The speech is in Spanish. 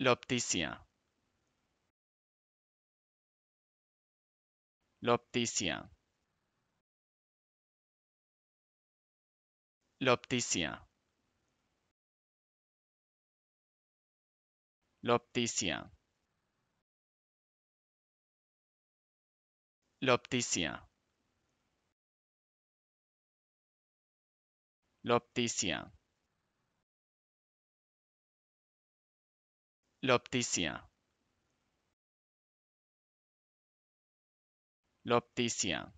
Lopticia Lopticia Lopticia Lopticia Lopticia Lopticia Lopticia. Lopticia.